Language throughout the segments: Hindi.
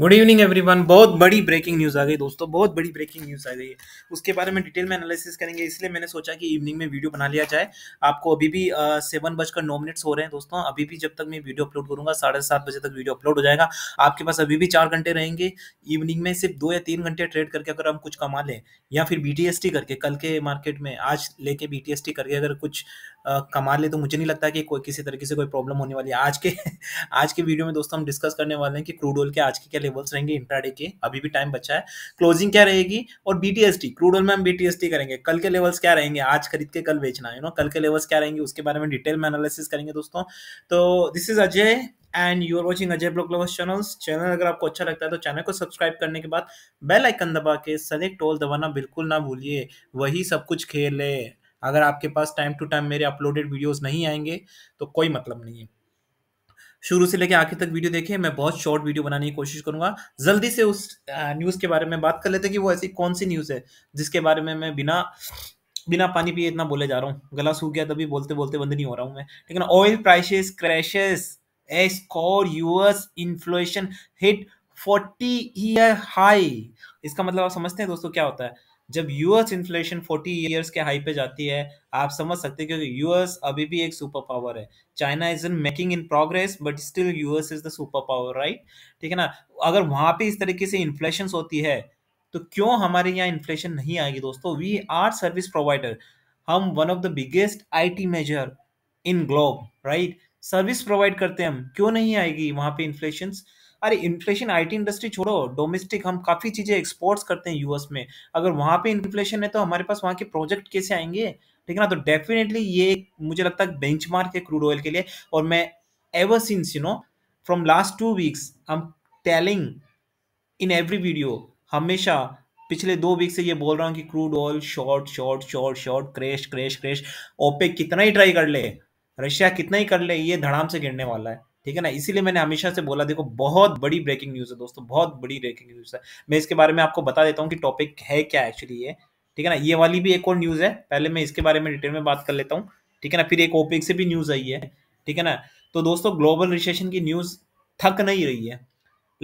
गुड इवनिंग एवरीवन बहुत बड़ी ब्रेकिंग न्यूज़ आ गई दोस्तों बहुत बड़ी ब्रेकिंग न्यूज़ आ गई है उसके बारे में डिटेल में एनालिसिस करेंगे इसलिए मैंने सोचा कि इवनिंग में वीडियो बना लिया जाए आपको अभी भी सेवन बजकर नौ मिनट्स हो रहे हैं दोस्तों अभी भी जब तक मैं वीडियो अपलोड करूंगा साढ़े सात बजे तक वीडियो अपलोड हो जाएगा आपके पास अभी भी चार घंटे रहेंगे इवनिंग में सिर्फ दो या तीन घंटे ट्रेड करके अगर हम कुछ कमा लें या फिर बी करके कल के मार्केट में आज लेके बी करके अगर कुछ कमा ले तो मुझे नहीं लगता कि कोई किसी तरीके से कोई प्रॉब्लम होने वाली है आज के आज के वीडियो में दोस्तों हम डिस्कस करने वाले हैं कि क्रूड ऑयल के आज के क्या लेवल्स रहेंगे इंट्राडे के अभी भी टाइम बचा है क्लोजिंग क्या रहेगी और बीटीएसटी क्रूड ऑयल में हम बीटीएसटी करेंगे कल के लेवल्स क्या रहेंगे आज खरीद के कल बेचना यू नो कल के लेवल्स क्या रहेंगे उसके बारे में डिटेल में एनालिसिस करेंगे दोस्तों तो this is Ajay and you are watching Ajay block lovers channel channel अगर आपको अच्छा लगता है तो चैनल को सब्सक्राइब करने के बाद बेल आइकन दबा के सदैव टोल दबाना बिल्कुल ना भूलिए वही सब कुछ खेल है अगर आपके पास टाइम टू टाइम मेरे अपलोडेड वीडियोस नहीं आएंगे तो कोई मतलब नहीं है शुरू से लेकर आखिर तक वीडियो देखें मैं बहुत शॉर्ट वीडियो बनाने की कोशिश करूंगा जल्दी से उस न्यूज़ के बारे में बात कर लेते हैं कि वो ऐसी कौन सी न्यूज़ है जिसके बारे में मैं बिना बिना पानी पिए इतना बोले जा रहा हूँ गला सूख गया तभी बोलते बोलते बंद नहीं हो रहा हूँ मैं लेकिन oil prices crashes as core US inflation hit forty year high इसका मतलब आप समझते हैं दोस्तों क्या होता है जब यूएस इन्फ्लेशन 40 ईयर्स के हाई पे जाती है आप समझ सकते हैं क्योंकि यूएस अभी भी एक सुपर पावर है China is in making in progress but still US is the super power right ठीक है ना अगर वहां पे इस तरीके से इन्फ्लेशन होती है तो क्यों हमारे यहाँ इन्फ्लेशन नहीं आएगी दोस्तों वी आर सर्विस प्रोवाइडर हम one of the biggest IT major in globe right service provide करते हैं हम क्यों नहीं आएगी वहां पे इन्फ्लेशन अरे इन्फ्लेशन आईटी इंडस्ट्री छोड़ो डोमेस्टिक हम काफ़ी चीज़ें एक्सपोर्ट्स करते हैं यूएस में अगर वहाँ पे इन्फ्लेशन है तो हमारे पास वहाँ के प्रोजेक्ट कैसे आएंगे ठीक है ना तो डेफिनेटली ये मुझे लगता है बेंच मार्क है क्रूड ऑयल के लिए और मैं ever since you know from last two weeks I am telling in every video हमेशा पिछले दो वीक से ये बोल रहा हूँ कि crude oil short short short short crash crash crash OPEC कितना ही ट्राई कर ले रशिया कितना ही कर ले ये धड़ाम से गिरने वाला है ठीक है ना इसीलिए मैंने हमेशा से बोला देखो बहुत बड़ी ब्रेकिंग न्यूज़ है दोस्तों बहुत बड़ी ब्रेकिंग न्यूज़ है मैं इसके बारे में आपको बता देता हूँ कि टॉपिक है क्या एक्चुअली ये ठीक है ना ये वाली भी एक और न्यूज़ है पहले मैं इसके बारे में डिटेल में बात कर लेता हूँ ठीक है ना फिर एक ओपिक से भी न्यूज़ आई है ठीक है ना तो दोस्तों ग्लोबल रिसेशन की न्यूज़ थक नहीं रही है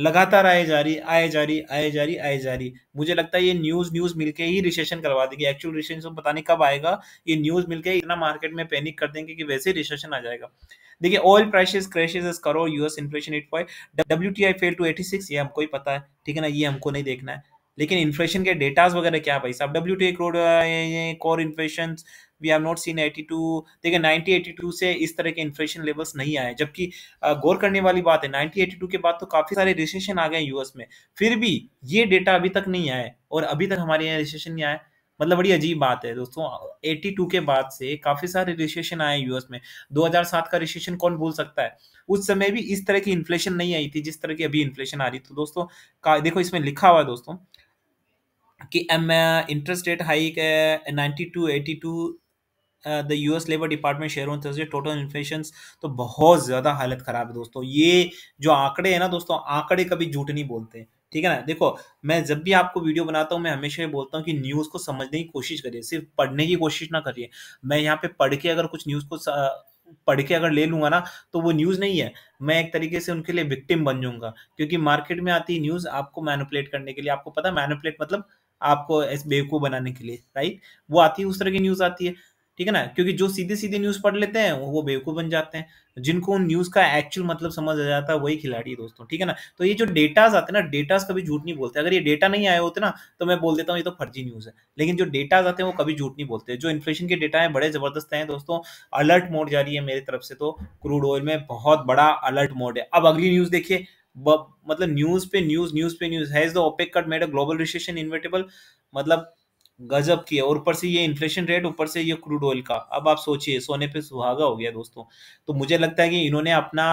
लगातार आए जा रही आए जा रही आए जारी आए जारी मुझे लगता है ये न्यूज न्यूज मिलके ही रिसेशन करवा देगी एक्चुअल रिसेशन तो पता नहीं कब आएगा ये न्यूज मिलके इतना मार्केट में पैनिक कर देंगे कि वैसे रिसेशन आ जाएगा देखिए oil prices crashes core US inflation at पर W T I fell to eighty six ये हमको ही पता है ठीक है ना ये हमको नहीं देखना है लेकिन इन्फ्लेशन के डेटाज वगैरह क्या भाई साहब W T I crude core inflation we have not seen 82 देखिए 1982 से इस तरह के इन्फ्लेशन लेवल्स नहीं आए जबकि गौर करने वाली बात है 1982 के बाद तो काफी सारे रिसेशन आ गए यूएस में फिर भी ये डेटा अभी तक नहीं आए और अभी तक हमारे यहाँ रिसेशन नहीं आया मतलब बड़ी अजीब बात है दोस्तों 82 के बाद से काफी सारे रिसेशन आए यूएस में 2007 का रिसेशन कौन भूल सकता है उस समय भी इस तरह की इन्फ्लेशन नहीं आई थी जिस तरह की अभी इन्फ्लेशन आ रही तो दोस्तों का देखो इसमें लिखा हुआ है दोस्तों कि एम interest rate hike ninety two eighty two the US labour department share होने थर्सडे टोटल इन्फ्लेशन तो बहुत ज़्यादा हालत ख़राब है दोस्तों ये जो आंकड़े हैं ना दोस्तों आंकड़े कभी झूठ नहीं बोलते ठीक है ना देखो मैं जब भी आपको वीडियो बनाता हूँ मैं हमेशा ये बोलता हूँ कि न्यूज़ को समझने की कोशिश करिए सिर्फ पढ़ने की कोशिश ना करिए मैं यहाँ पे पढ़ के अगर कुछ न्यूज़ को पढ़ के अगर ले लूंगा ना तो वो न्यूज़ नहीं है मैं एक तरीके से उनके लिए विक्टिम बन जाऊंगा क्योंकि मार्केट में आती है न्यूज़ आपको मैनुपलेट करने के लिए आपको पता मैनुपलेट मतलब आपको बेवकूफ़ बनाने के लिए राइट वो आती है उस तरह की न्यूज़ आती है ठीक है ना क्योंकि जो सीधे सीधे न्यूज पढ़ लेते हैं वो बेवकूफ बन जाते हैं जिनको उन न्यूज का एक्चुअल मतलब समझ आ जाता है वही खिलाड़ी दोस्तों ठीक है ना तो ये जो डेटाज आते हैं ना डेटाज कभी झूठ नहीं बोलते अगर ये डेटा नहीं आए होते ना तो मैं बोल देता हूँ ये तो फर्जी न्यूज है लेकिन जो डेटाज आते हैं वो कभी झूठ नहीं बोलते जो इन्फ्लेशन के डेटा है बड़े जबरदस्त हैं दोस्तों अलर्ट मोड जारी है मेरी तरफ से तो क्रूड ऑयल में बहुत बड़ा अलर्ट मोड है अब अगली न्यूज देखिए मतलब न्यूज पे न्यूज न्यूज पे news has the OPEC cut made a global recession inevitable मतलब गजब की है और ऊपर से ये इन्फ्लेशन रेट ऊपर से ये क्रूड ऑयल का अब आप सोचिए सोने पे सुहागा हो गया दोस्तों तो मुझे लगता है कि इन्होंने अपना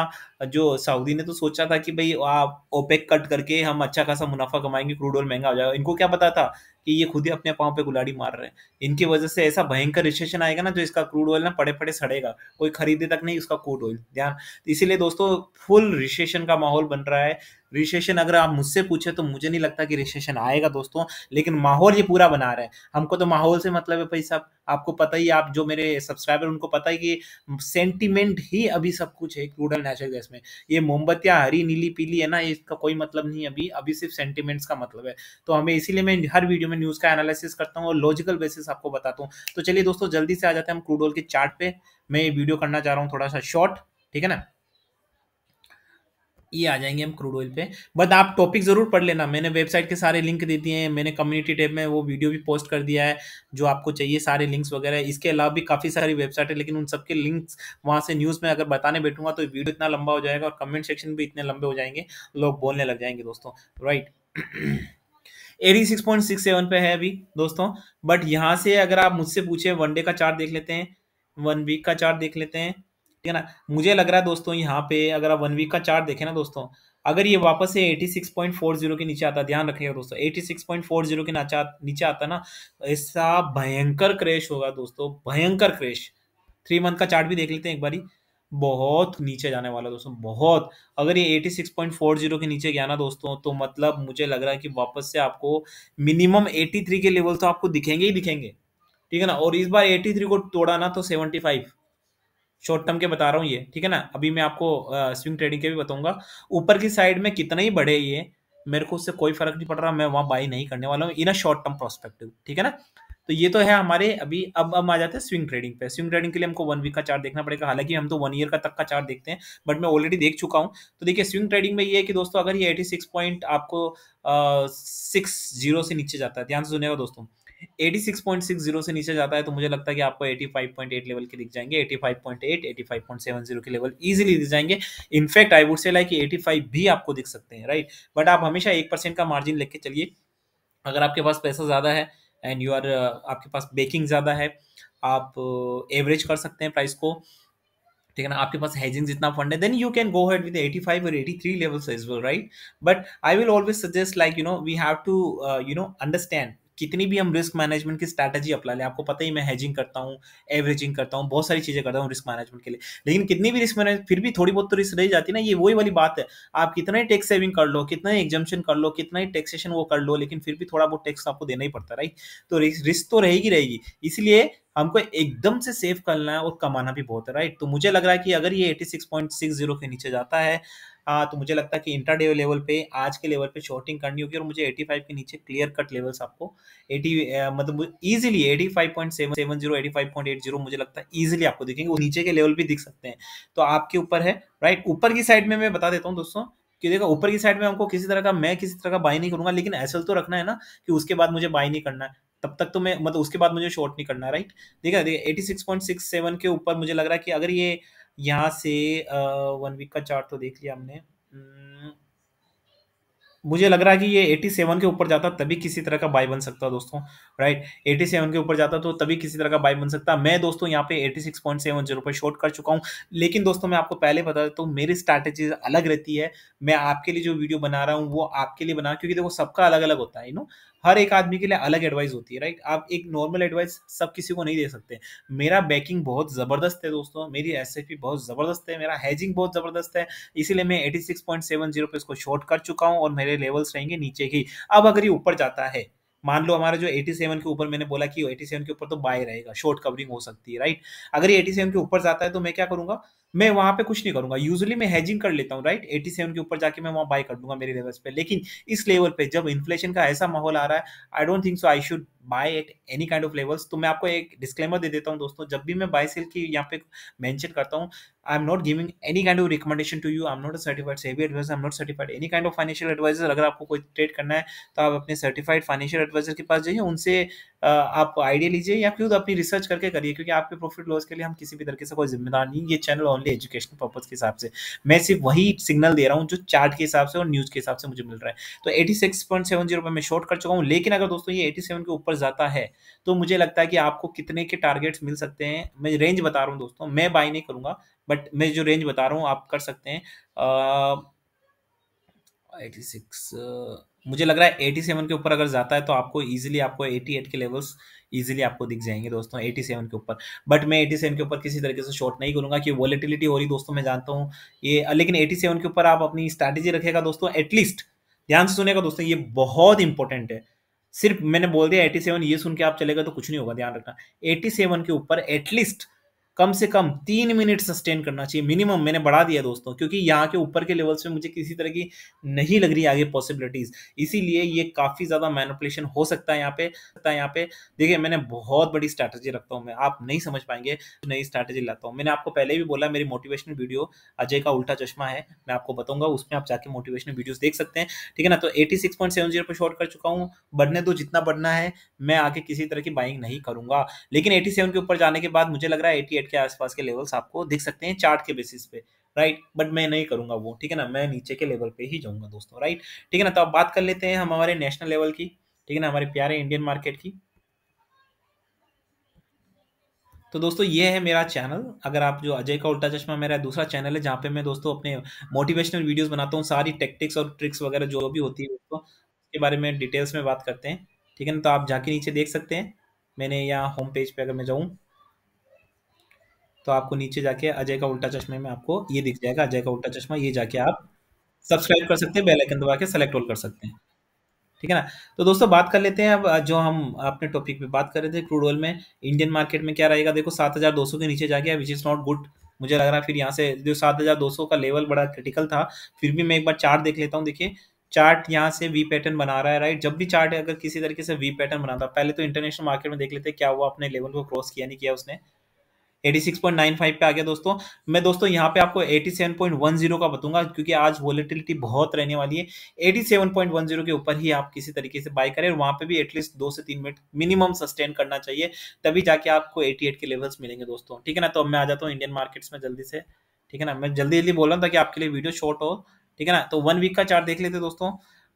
जो सऊदी ने तो सोचा था कि भाई आप ओपेक कट करके हम अच्छा खासा मुनाफा कमाएंगे क्रूड ऑयल महंगा हो जाएगा इनको क्या पता था कि ये खुद ही अपने पाँव पे गुलाड़ी मार रहे हैं इनकी वजह से ऐसा भयंकर रिसेशन आएगा ना जो इसका क्रूड ऑयल ना पड़े पड़े सड़ेगा कोई खरीदे तक नहीं उसका क्रूड ऑयल ध्यान इसीलिए दोस्तों फुल रिसेशन का माहौल बन रहा है रिसेशन अगर आप मुझसे पूछे तो मुझे नहीं लगता कि रिसेशन आएगा दोस्तों लेकिन माहौल ये पूरा बना रहे हैं हमको तो माहौल से मतलब है भाई साहब आपको पता ही आप जो मेरे सब्सक्राइबर उनको पता है कि सेंटिमेंट ही अभी सब कुछ है क्रूडल नेचुरल गैस में ये मोमबत्तियाँ हरी नीली पीली है ना इसका कोई मतलब नहीं अभी अभी सिर्फ सेंटिमेंट्स का मतलब है तो हमें इसीलिए मैं हर वीडियो में न्यूज़ का एनालिसिस करता हूँ और लॉजिकल बेसिस आपको बताता हूँ तो चलिए दोस्तों जल्दी से आ जाते हैं हम क्रूडोल के चार्ट पे मैं ये वीडियो करना चाह रहा हूँ थोड़ा सा शॉर्ट ठीक है ना ये आ जाएंगे हम क्रूड ऑयल पे बट आप टॉपिक ज़रूर पढ़ लेना मैंने वेबसाइट के सारे लिंक दे दिए हैं मैंने कम्युनिटी टैब में वो वीडियो भी पोस्ट कर दिया है जो आपको चाहिए सारे लिंक्स वगैरह इसके अलावा भी काफ़ी सारी वेबसाइट है लेकिन उन सबके लिंक्स वहाँ से न्यूज़ में अगर बताने बैठूंगा तो वीडियो इतना लंबा हो जाएगा और कमेंट सेक्शन भी इतने लंबे हो जाएंगे लोग बोलने लग जाएंगे दोस्तों right eighty six point six seven पे है अभी दोस्तों बट यहाँ से अगर आप मुझसे पूछे वन डे का चार्ट देख लेते हैं वन वीक का चार्ट देख लेते हैं ठीक है ना मुझे लग रहा है दोस्तों यहाँ पे अगर आप वन वीक का चार्ट देखें ना दोस्तों अगर ये वापस से 86.40 के नीचे आता ध्यान रखिएगा दोस्तों 86.40 के नीचे आता ना ऐसा भयंकर क्रेश होगा दोस्तों भयंकर क्रेश थ्री मंथ का चार्ट भी देख लेते हैं एक बारी बहुत नीचे जाने वाला दोस्तों बहुत अगर ये 86.40 के नीचे गया ना दोस्तों तो मतलब मुझे लग रहा है कि वापस से आपको मिनिमम 83 के लेवल तो आपको दिखेंगे ही दिखेंगे ठीक है ना और इस बार 83 को तोड़ा ना तो 75 शॉर्ट टर्म के बता रहा हूँ ये ठीक है ना अभी मैं आपको स्विंग ट्रेडिंग के भी बताऊंगा ऊपर की साइड में कितना ही बढ़े ये मेरे को उससे कोई फर्क नहीं पड़ रहा मैं वहां बाई नहीं करने वाला हूँ in a short term prospective ठीक है ना तो ये तो है हमारे अभी अब हम आ जाते हैं स्विंग ट्रेडिंग पे स्विंग ट्रेडिंग के लिए हमको वन वीक का चार्ट देखना पड़ेगा हालांकि हम तो वन ईयर का तक का चार्ट देखते हैं बट मैं ऑलरेडी देख चुका हूँ तो देखिए स्विंग ट्रेडिंग में ये है कि दोस्तों अगर ये एटी सिक्स पॉइंट आपको सिक्स जीरो से नीचे जाता है ध्यान से सुनेगा दोस्तों 86.60 से नीचे जाता है तो मुझे लगता है कि आपको 85.8 लेवल के दिख जाएंगे 85.8 85.70 के लेवल इजीली दिख जाएंगे in fact I would say like 85 भी आपको दिख सकते हैं राइट बट आप हमेशा एक परसेंट का मार्जिन लेके चलिए अगर आपके पास पैसा ज़्यादा है एंड यू आर आपके पास बेकिंग ज़्यादा है आप एवरेज uh, कर सकते हैं प्राइस को ठीक है ना आपके पास हेजिंग जितना फंड है then you can go ahead with 85 और 83 levels as well right but I will always suggest like you know we have to you know understand कितनी भी हम रिस्क मैनेजमेंट की स्ट्रैटेजी अपना लें आपको पता ही मैं हैजिंग करता हूँ एवरेजिंग करता हूँ बहुत सारी चीज़ें करता हूँ रिस्क मैनेजमेंट के लिए लेकिन कितनी भी रिस्क मैनेज फिर भी थोड़ी बहुत तो रिस्क रह जाती है ना ये वही वाली बात है आप कितना ही टैक्स सेविंग कर लो कितना ही एग्जामेशन कर लो कितना ही टैक्सेशन वो कर लो लेकिन फिर भी थोड़ा बहुत टैक्स आपको देना ही पड़ता है राइट तो रिस्क तो रहेगी रहेगी इसलिए हमको एकदम से सेव करना है और कमाना भी बहुत है राइट तो मुझे लग रहा है कि अगर ये 86.60 के नीचे जाता है आ, हाँ, तो मुझे लगता है कि इंट्राडे लेवल पे आज के लेवल पे शॉर्टिंग करनी होगी और मुझे 85 के नीचे क्लियर कट लेवल्स आपको 80 मतलब इजीली 85.770 85.80 मुझे लगता है इजीली आपको दिखेंगे वो नीचे के लेवल भी दिख सकते हैं तो आपके ऊपर है राइट ऊपर की साइड में मैं बता देता हूँ दोस्तों कि देखो ऊपर की साइड में हमको किसी तरह का मैं किसी तरह का बाई नहीं करूंगा लेकिन एसल तो रखना है ना कि उसके बाद मुझे बाई नहीं करना है तब तक तो मैं मतलब उसके बाद मुझे शॉर्ट नहीं करना राइट देखा देखिए eighty six point six seven के ऊपर मुझे लग रहा है कि अगर ये यहाँ से वन वीक का चार्ट तो देख लिया हमने मुझे लग रहा है कि ये 87 के ऊपर जाता तभी किसी तरह का बाय बन सकता दोस्तों राइट 87 के ऊपर जाता तो तभी किसी तरह का बाय बन सकता मैं दोस्तों यहाँ पे 86.70 पर शॉर्ट कर चुका हूँ लेकिन दोस्तों मैं आपको पहले बता देता हूँ मेरी स्ट्रैटेजी अलग रहती है मैं आपके लिए जो वीडियो बना रहा हूँ वो आपके लिए बना क्योंकि देखो सबका अलग अलग होता है यू नो हर एक आदमी के लिए अलग एडवाइस होती है राइट आप एक नॉर्मल एडवाइस सब किसी को नहीं दे सकते मेरा बैकिंग बहुत ज़बरदस्त है दोस्तों मेरी एस बहुत ज़बरदस्त है मेरा हैजिंग बहुत ज़बरदस्त है इसीलिए मैं eighty six point seven zero पे इसको शॉर्ट कर चुका हूँ और मेरे लेवल्स रहेंगे नीचे की अब अगर ये ऊपर जाता है मान लो हमारा जो 87 के ऊपर मैंने बोला कि 87 के ऊपर तो बाय रहेगा शॉर्ट कवरिंग हो सकती है राइट अगर ये 87 के ऊपर जाता है तो मैं क्या करूंगा मैं वहां पे कुछ नहीं करूंगा यूजली मैं हेजिंग कर लेता हूँ राइट एटी के ऊपर जाके मैं वहां बाय कर दूंगा मेरे लेवल पे लेकिन इस लेवल पे जब इन्फ्लेशन का ऐसा माहौल आ रहा है I don't think so I should buy at any kind of levels तो मैं आपको एक डिस्क्लेमर दे देता हूँ दोस्तों जब भी मैं बाय सेल की यहाँ पे मेंशन करता हूँ I am not giving any kind of recommendation to you I am not certified SEBI advisor I am not certified any kind of financial advisor अगर आपको कोई ट्रेड करना है तो आप अपने सर्टिफाइड फाइनेंशियल एडवाइजर के पास जाइए उनसे आप आइडिया लीजिए या खुद अपनी रिसर्च करके करिए क्योंकि आपके प्रॉफिट लॉस के लिए हम किसी भी तरीके से कोई जिम्मेदार नहीं ये चैनल ओनली एजुकेशन पर्पज के हिसाब से मैं सिर्फ वही सिग्नल दे रहा हूँ जो चार्ट के हिसाब से और न्यूज़ के हिसाब से मुझे मिल रहा है तो eighty six point seven zero पर मैं शॉर्ट कर चुका हूँ लेकिन अगर दोस्तों ये एटी सेवन के ऊपर वापस जाता है तो मुझे लगता है कि आपको कितने के टारगेट्स मिल सकते हैं मैं रेंज बता रहा हूँ दोस्तों मैं बाई नहीं करूंगा बट मैं जो रेंज बता रहा हूँ आप कर सकते हैं एटी सिक्स मुझे लग रहा है एटी सेवन के ऊपर अगर जाता है तो आपको ईजिली आपको एटी एट के लेवल्स ईजिली आपको दिख जाएंगे दोस्तों एटी सेवन के ऊपर बट मैं एटी सेवन के ऊपर किसी तरीके से शॉर्ट नहीं करूंगा कि वॉलेटिलिटी हो रही दोस्तों मैं जानता हूँ ये लेकिन एटी सेवन के ऊपर आप अपनी स्ट्रैटेजी रखेगा दोस्तों एटलीस्ट ध्यान से सुनेगा दोस्तों ये बहुत इंपॉर्टेंट है सिर्फ मैंने बोल दिया 87 ये सुन के आप चलेगा तो कुछ नहीं होगा ध्यान रखना 87 के ऊपर एटलीस्ट कम से कम तीन मिनट सस्टेन करना चाहिए मिनिमम मैंने बढ़ा दिया दोस्तों क्योंकि यहाँ के ऊपर के लेवल्स में मुझे किसी तरह की नहीं लग रही आगे पॉसिबिलिटीज़ इसीलिए ये काफ़ी ज़्यादा मैनिपुलेशन हो सकता है यहाँ पे सकता है यहाँ पे देखिए मैंने बहुत बड़ी स्ट्रैटेजी रखता हूँ मैं आप नहीं समझ पाएंगे नई स्ट्रैटेजी लाता हूँ मैंने आपको पहले भी बोला मेरी मोटिवेशनल वीडियो अजय का उल्टा चश्मा है मैं आपको बताऊंगा उसमें आप जाके मोटिवेशनल वीडियोज़ देख सकते हैं ठीक है ना तो eighty six point seven zero पर शॉर्ट कर चुका हूँ बढ़ने दो जितना बढ़ना है मैं आगे किसी तरह की बाइंग नहीं करूँगा लेकिन एटी सेवन के ऊपर जाने के बाद मुझे लग रहा है एटी हंड्रेड के आसपास के लेवल्स आपको दिख सकते हैं चार्ट के बेसिस पे राइट right? बट मैं नहीं करूंगा वो ठीक है ना मैं नीचे के लेवल पे ही जाऊंगा दोस्तों राइट right? ठीक है ना तो अब बात कर लेते हैं हम हमारे नेशनल लेवल की ठीक है ना हमारे प्यारे इंडियन मार्केट की तो दोस्तों ये है मेरा चैनल अगर आप जो अजय का उल्टा चश्मा मेरा दूसरा चैनल है जहाँ पे मैं दोस्तों अपने मोटिवेशनल वीडियोस बनाता हूँ सारी टेक्टिक्स और ट्रिक्स वगैरह जो भी होती है दोस्तों के बारे में डिटेल्स में बात करते हैं ठीक है ना तो आप जाके नीचे देख सकते हैं मैंने यहाँ होम पेज पे अगर मैं जाऊँ तो आपको नीचे जाके अजय का उल्टा चश्मे में आपको ये दिख जाएगा अजय का उल्टा चश्मा ये जाके आप सब्सक्राइब कर सकते हैं बेल आइकन दबा के सेलेक्ट ऑल कर सकते हैं ठीक है ना तो दोस्तों बात कर लेते हैं अब जो हम अपने टॉपिक पे बात कर रहे थे क्रूड ऑयल में इंडियन मार्केट में क्या रहेगा देखो सात हजार दो सौ के नीचे जाके विच इज़ नॉट गुड मुझे लग रहा है फिर यहाँ से जो सात हजार दो सौ का लेवल बड़ा क्रिटिकल था फिर भी मैं एक बार चार्ट देख लेता हूँ देखिए चार्ट यहाँ से वी पैटर्न बना रहा है राइट जब भी चार्ट अगर किसी तरीके से वी पैटर्न बनाता पहले तो इंटरनेशनल मार्केट में देख लेते हैं क्या हुआ अपने लेवल को क्रॉस किया नहीं किया उसने 86.95 पे आ गया दोस्तों मैं दोस्तों यहाँ पे आपको 87.10 का बताऊंगा क्योंकि आज वॉलेटिलिटी बहुत रहने वाली है 87.10 के ऊपर ही आप किसी तरीके से बाय करें वहां पे भी एटलीस्ट दो से तीन मिनट मिनिमम सस्टेन करना चाहिए तभी जाके आपको 88 के लेवल्स मिलेंगे दोस्तों ठीक है ना तो मैं आ जाता हूँ इंडियन मार्केट्स में जल्दी से ठीक है ना मैं जल्दी जल्दी बोल रहा हूँ ताकि आपके लिए वीडियो शॉर्ट हो ठीक है ना तो वन वीक का चार्ट देख लेते दोस्तों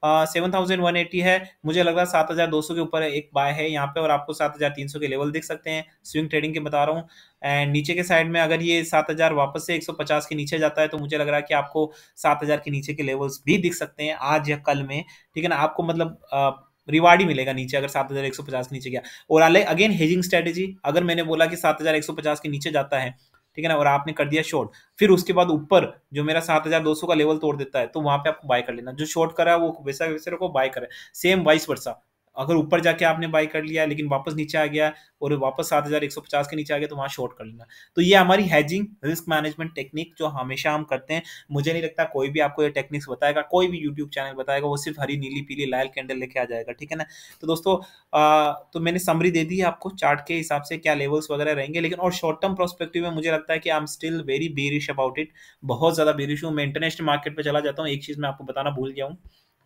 सेवन थाउजेंड वन एटी है मुझे लग रहा है सात हज़ार दो सौ के ऊपर एक बाय है यहाँ पे और आपको सात हज़ार तीन सौ के लेवल दिख सकते हैं स्विंग ट्रेडिंग के बता रहा हूँ एंड नीचे के साइड में अगर ये सात हज़ार वापस से एक सौ पचास के नीचे जाता है तो मुझे लग रहा है कि आपको सात हज़ार के नीचे के लेवल्स भी दिख सकते हैं आज या कल में ठीक है ना आपको मतलब आ, रिवार्ड ही मिलेगा नीचे अगर सात हज़ार एक सौ पचास के नीचे गया और अगेन हेजिंग स्ट्रेटेजी अगर मैंने बोला कि सात हज़ार एक सौ पचास के नीचे जाता है ठीक है ना और आपने कर दिया शॉर्ट फिर उसके बाद ऊपर जो मेरा सात हजार दो सौ का लेवल तोड़ देता है तो वहां पे आपको बाय कर लेना जो शॉर्ट करा है वो वैसा वैसे रखो बाय करा सेम वाइस वर्षा अगर ऊपर जाके आपने बाई कर लिया लेकिन वापस नीचे आ गया और वापस सात हजार एक सौ पचास के नीचे आ गया तो वहाँ शॉर्ट कर लेना तो ये हमारी हैजिंग रिस्क मैनेजमेंट टेक्निक जो हमेशा हम करते हैं मुझे नहीं लगता कोई भी आपको ये टेक्निक्स बताएगा कोई भी यूट्यूब चैनल बताएगा वो सिर्फ हरी नीली पीली लाल कैंडल लेके आ जाएगा ठीक है ना तो दोस्तों आ, तो मैंने समरी दे दी है आपको चार्ट के हिसाब से क्या लेवल्स वगैरह रहेंगे लेकिन और शॉर्ट टर्म प्रोस्पेक्टिव में मुझे लगता है कि I am still very bearish about it बहुत ज़्यादा बेरिश हूँ मैं इंटरनेशनल मार्केट पर चला जाता हूँ एक चीज़ मैं आपको बताना भूल गया हूँ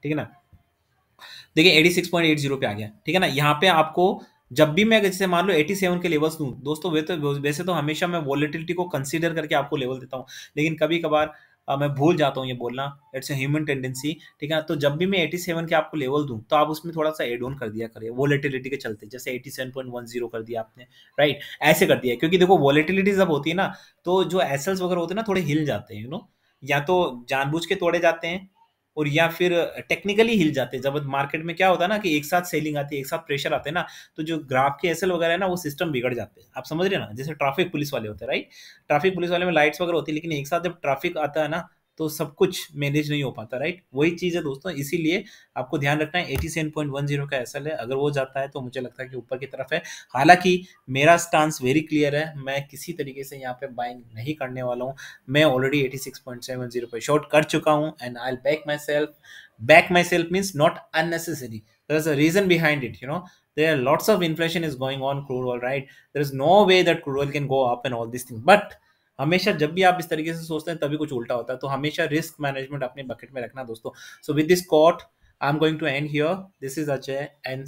ठीक है ना देखिए eighty six point eight zero पे आ गया ठीक है ना यहाँ पे आपको जब भी मैं जैसे मान लो 87 के लेवल्स दूँ दोस्तों वे तो वैसे तो हमेशा मैं वॉलेटिलिटी को कंसिडर करके आपको लेवल देता हूँ लेकिन कभी कभार आ, मैं भूल जाता हूँ ये बोलना इट्स ए ह्यूमन टेंडेंसी ठीक है तो जब भी मैं सेवन के आपको लेवल दूँ तो आप उसमें थोड़ा सा एड ऑन कर दिया करिए वॉलेटिलिटी के चलते जैसे जीरो कर दिया आपने राइट ऐसे कर दिया क्योंकि देखो वॉलेटिलिटी जब होती है ना तो जो एसल्स वगैरह होते हैं ना थोड़े हिल जाते हैं यू नो या तो जानबूझ के तोड़े जाते हैं और या फिर टेक्निकली हिल जाते जब मार्केट में क्या होता है ना कि एक साथ सेलिंग आती है एक साथ प्रेशर आते हैं ना तो जो ग्राफ के एसएल वगैरह है ना वो सिस्टम बिगड़ जाते हैं आप समझ रहे ना जैसे ट्रैफिक पुलिस वाले होते हैं राइट ट्रैफिक पुलिस वाले में लाइट्स वगैरह होती है लेकिन एक साथ जब ट्रैफिक आता है ना तो सब कुछ मैनेज नहीं हो पाता राइट वही चीज़ है दोस्तों इसीलिए आपको ध्यान रखना है eighty seven point one zero का एस है अगर वो जाता है तो मुझे लगता है कि ऊपर की तरफ है हालांकि मेरा स्टांस वेरी क्लियर है मैं किसी तरीके से यहाँ पे बाइंग नहीं करने वाला हूँ मैं already eighty six point seven zero पर शॉर्ट कर चुका हूँ and I back myself back myself means not unnecessary there is a reason behind it you know there are lots of inflation is going on crude oil right there is no way that crude oil can go up and all this thing बट हमेशा जब भी आप इस तरीके से सोचते हैं तभी कुछ उल्टा होता है तो हमेशा रिस्क मैनेजमेंट अपने बकेट में रखना दोस्तों so with this thought I am going to end here this is Ajay and